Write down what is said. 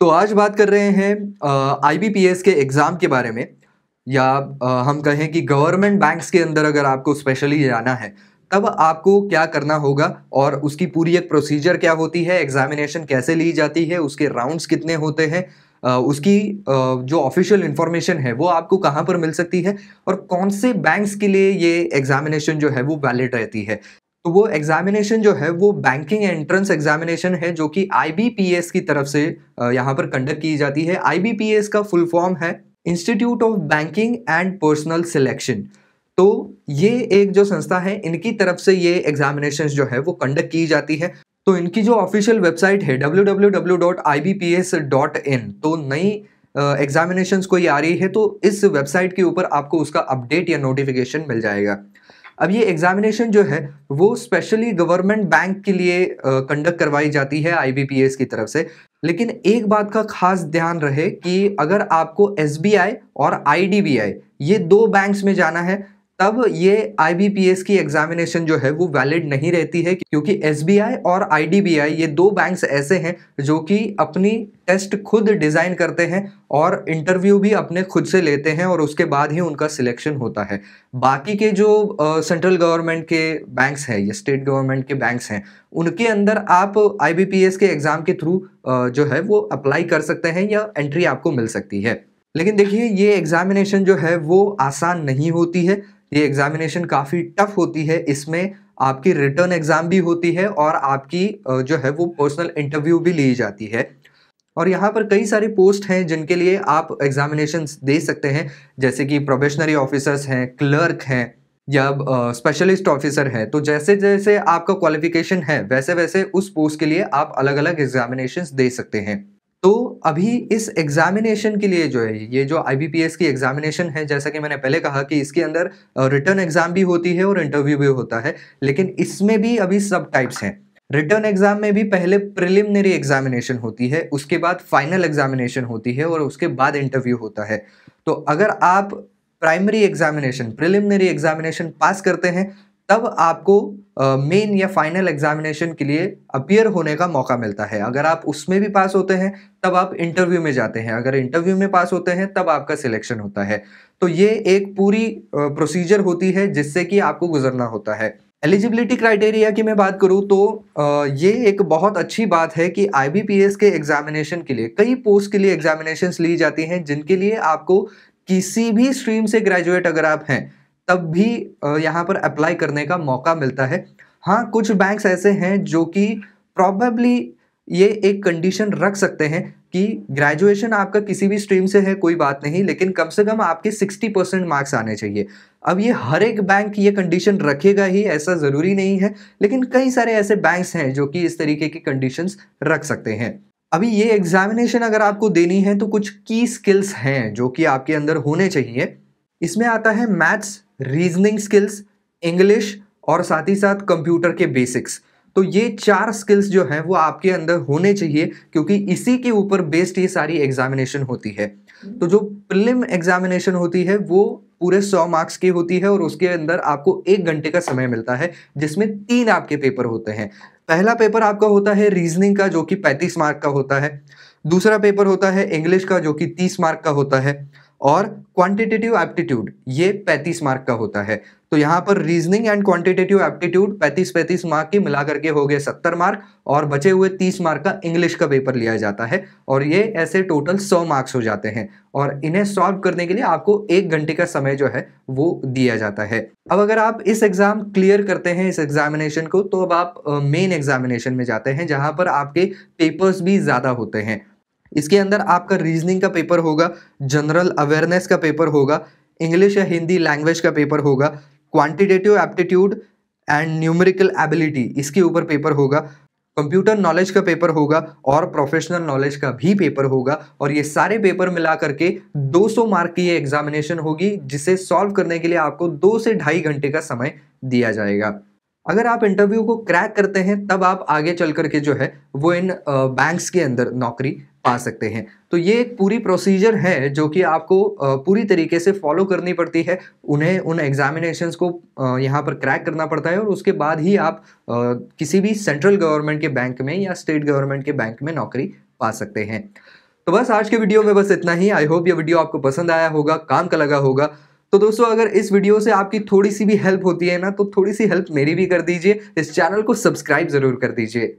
तो आज बात कर रहे हैं आईबीपीएस के एग्ज़ाम के बारे में या आ, हम कहें कि गवर्नमेंट बैंक्स के अंदर अगर आपको स्पेशली जाना है तब आपको क्या करना होगा और उसकी पूरी एक प्रोसीजर क्या होती है एग्जामिनेशन कैसे ली जाती है उसके राउंड्स कितने होते हैं उसकी जो ऑफिशियल इन्फॉर्मेशन है वो आपको कहाँ पर मिल सकती है और कौन से बैंक्स के लिए ये एग्जामिनेशन जो है वो वैलिड रहती है तो वो एग्जामिनेशन जो है वो बैंकिंग एंट्रेंस एग्जामिनेशन है जो कि आईबीपीएस की तरफ से यहाँ पर कंडक्ट की जाती है आईबीपीएस का फुल फॉर्म है institute of banking and personnel selection तो ये एक जो संस्था है इनकी तरफ से ये एग्जामिनेशन जो है वो कंडक्ट की जाती है तो इनकी जो ऑफिशियल वेबसाइट है www.ibps.in तो नई एग्जामिनेशंस uh, कोई आ रही है तो इस वेबसाइट के ऊपर आपको उसका अपडेट या नोटिफिकेशन मिल जाएगा अब ये एग्जामिनेशन जो है वो स्पेशली गवर्नमेंट बैंक के लिए कंडक्ट करवाई जाती है आईबीपीएस की तरफ से लेकिन एक बात का खास ध्यान रहे कि अगर आपको एस और आई ये दो बैंक्स में जाना है तब ये आईबीपीएस की एग्जामिनेशन जो है वो वैलिड नहीं रहती है क्योंकि एसबीआई और आई ये दो बैंक्स ऐसे हैं जो कि अपनी टेस्ट खुद डिज़ाइन करते हैं और इंटरव्यू भी अपने खुद से लेते हैं और उसके बाद ही उनका सिलेक्शन होता है बाकी के जो सेंट्रल गवर्नमेंट के बैंक्स हैं या स्टेट गवर्नमेंट के बैंक्स हैं उनके अंदर आप आई के एग्ज़ाम के थ्रू जो है वो अप्लाई कर सकते हैं या एंट्री आपको मिल सकती है लेकिन देखिए ये एग्ज़ामिनेशन जो है वो आसान नहीं होती है ये एग्जामिनेशन काफ़ी टफ होती है इसमें आपकी रिटर्न एग्ज़ाम भी होती है और आपकी जो है वो पर्सनल इंटरव्यू भी ली जाती है और यहाँ पर कई सारी पोस्ट हैं जिनके लिए आप एग्जामिनेशन दे सकते हैं जैसे कि प्रोबेशनरी ऑफिसर्स हैं क्लर्क हैं या स्पेशलिस्ट ऑफिसर है तो जैसे जैसे आपका क्वालिफिकेशन है वैसे वैसे उस पोस्ट के लिए आप अलग अलग एग्जामिनेशन दे सकते हैं तो अभी इस एग्जामिनेशन के लिए जो है ये जो आईबीपीएस की एग्जामिनेशन है जैसा कि मैंने पहले कहा कि इसके अंदर रिटर्न एग्जाम भी होती है और इंटरव्यू भी होता है लेकिन इसमें भी अभी सब टाइप्स हैं रिटर्न एग्जाम में भी पहले प्रिलिमिनरी एग्जामिनेशन होती है उसके बाद फाइनल एग्जामिनेशन होती है और उसके बाद इंटरव्यू होता है तो अगर आप primary examination preliminary examination pass करते हैं तब आपको मेन या फाइनल एग्जामिनेशन के लिए अपियर होने का मौका मिलता है अगर आप उसमें भी पास होते हैं तब आप इंटरव्यू में जाते हैं अगर इंटरव्यू में पास होते हैं तब आपका सिलेक्शन होता है तो ये एक पूरी प्रोसीजर होती है जिससे कि आपको गुजरना होता है एलिजिबिलिटी क्राइटेरिया की मैं बात करूँ तो ये एक बहुत अच्छी बात है कि आई के एग्जामिनेशन के लिए कई पोस्ट के लिए एग्जामिनेशन ली जाती हैं जिनके लिए आपको किसी भी स्ट्रीम से ग्रेजुएट अगर आप हैं तब भी यहाँ पर अप्लाई करने का मौका मिलता है हाँ कुछ बैंक्स ऐसे हैं जो कि प्रॉबेबली ये एक कंडीशन रख सकते हैं कि ग्रेजुएशन आपका किसी भी स्ट्रीम से है कोई बात नहीं लेकिन कम से कम आपके 60 परसेंट मार्क्स आने चाहिए अब ये हर एक बैंक ये कंडीशन रखेगा ही ऐसा ज़रूरी नहीं है लेकिन कई सारे ऐसे बैंक्स हैं जो कि इस तरीके की कंडीशंस रख सकते हैं अभी ये एग्जामिनेशन अगर आपको देनी है तो कुछ की स्किल्स हैं जो कि आपके अंदर होने चाहिए इसमें आता है मैथ्स रीजनिंग स्किल्स इंग्लिश और साथ ही साथ कंप्यूटर के बेसिक्स तो ये चार स्किल्स जो हैं वो आपके अंदर होने चाहिए क्योंकि इसी के ऊपर बेस्ड ये सारी एग्जामिनेशन होती है तो जो प्रिलिम एग्जामिनेशन होती है वो पूरे सौ मार्क्स की होती है और उसके अंदर आपको एक घंटे का समय मिलता है जिसमें तीन आपके पेपर होते हैं पहला पेपर आपका होता है रीजनिंग का जो कि पैंतीस मार्क का होता है दूसरा पेपर होता है इंग्लिश का जो कि तीस मार्क का होता है और क्वांटिटेटिव एप्टीट्यूड ये 35 मार्क का होता है तो यहाँ पर reasoning and quantitative aptitude 35 35 mark के मिला करके हो गए 70 मार्क और बचे हुए 30 मार्क का इंग्लिश का पेपर लिया जाता है और ये ऐसे टोटल 100 मार्क्स हो जाते हैं और इन्हें सॉल्व करने के लिए आपको एक घंटे का समय जो है वो दिया जाता है अब अगर आप इस एग्ज़ाम क्लियर करते हैं इस एग्ज़ामिनेशन को तो अब आप मेन एग्ज़ामिनेशन में जाते हैं जहाँ पर आपके पेपर्स भी ज़्यादा होते हैं इसके अंदर आपका रीजनिंग का पेपर होगा जनरल अवेयरनेस का पेपर होगा इंग्लिश या हिंदी लैंग्वेज का पेपर होगा quantitative aptitude and numerical ability इसके ऊपर पेपर होगा कंप्यूटर नॉलेज का पेपर होगा और प्रोफेशनल नॉलेज का भी पेपर होगा और ये सारे पेपर मिला करके 200 मार्क की ये एग्जामिनेशन होगी जिसे सॉल्व करने के लिए आपको दो से ढाई घंटे का समय दिया जाएगा अगर आप इंटरव्यू को क्रैक करते हैं तब आप आगे चल करके जो है वो इन बैंक्स के अंदर नौकरी पा सकते हैं तो ये एक पूरी प्रोसीजर है जो कि आपको पूरी तरीके से फॉलो करनी पड़ती है उन्हें उन एग्जामिनेशंस को यहाँ पर क्रैक करना पड़ता है और उसके बाद ही आप किसी भी सेंट्रल गवर्नमेंट के बैंक में या स्टेट गवर्नमेंट के बैंक में नौकरी पा सकते हैं तो बस आज के वीडियो में बस इतना ही आई होप ये वीडियो आपको पसंद आया होगा काम का लगा होगा तो दोस्तों अगर इस वीडियो से आपकी थोड़ी सी भी हेल्प होती है ना तो थोड़ी सी हेल्प मेरी भी कर दीजिए इस चैनल को सब्सक्राइब ज़रूर कर दीजिए